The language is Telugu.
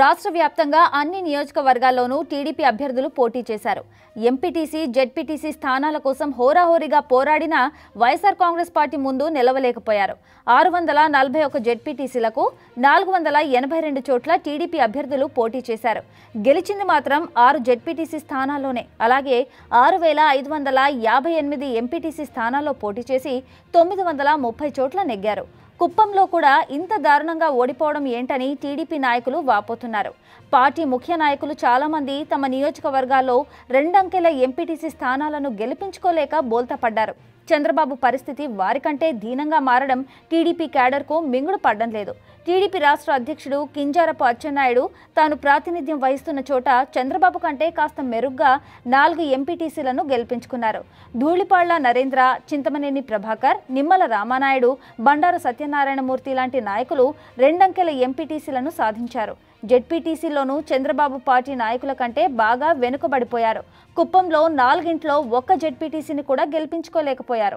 రాష్ట్ర వ్యాప్తంగా అన్ని నియోజకవర్గాల్లోనూ టీడీపీ అభ్యర్థులు పోటీ చేశారు ఎంపీటీసీ జెడ్పీటీసీ స్థానాల కోసం హోరాహోరీగా పోరాడిన వైఎస్ఆర్ కాంగ్రెస్ పార్టీ ముందు నిలవలేకపోయారు ఆరు వందల నలభై ఒక జెడ్పీటీసీలకు నాలుగు వందల ఎనభై రెండు చోట్ల టీడీపీ అభ్యర్థులు పోటీ చేశారు గెలిచింది మాత్రం ఆరు జెడ్పీటీసీ స్థానాల్లోనే అలాగే ఆరు వేల ఐదు వందల యాభై ఎనిమిది ఎంపీటీసీ స్థానాల్లో పోటీ చేసి తొమ్మిది వందల ముప్పై చోట్ల నెగ్గారు కుప్పంలో కూడా ఇంత దారుణంగా ఓడిపోవడం ఏంటని టీడీపీ నాయకులు వాపోతున్నారు పార్టీ ముఖ్య నాయకులు చాలామంది తమ నియోజకవర్గాల్లో రెండంకెల ఎంపీటీసీ స్థానాలను గెలిపించుకోలేక బోల్తపడ్డారు చంద్రబాబు పరిస్థితి వారికంటే దీనంగా మారడం టీడీపీ క్యాడర్కు మింగుడు పడడం లేదు టీడీపీ రాష్ట్ర అధ్యక్షుడు కింజారపు అచ్చెన్నాయుడు తాను ప్రాతినిధ్యం వహిస్తున్న చోట చంద్రబాబు కంటే కాస్త మెరుగ్గా నాలుగు ఎంపీటీసీలను గెలిపించుకున్నారు ధూళిపాళ్ల నరేంద్ర చింతమనేని ప్రభాకర్ నిమ్మల రామానాయుడు బండారు సత్యనారాయణమూర్తి లాంటి నాయకులు రెండంకెల ఎంపీటీసీలను సాధించారు జెడ్పీటీసీలోనూ చంద్రబాబు పార్టీ నాయకుల కంటే బాగా వెనుకబడిపోయారు కుప్పంలో నాలుగింట్లో ఒక్క జెడ్పీటీసీని కూడా గెలిపించుకోలేకపోయారు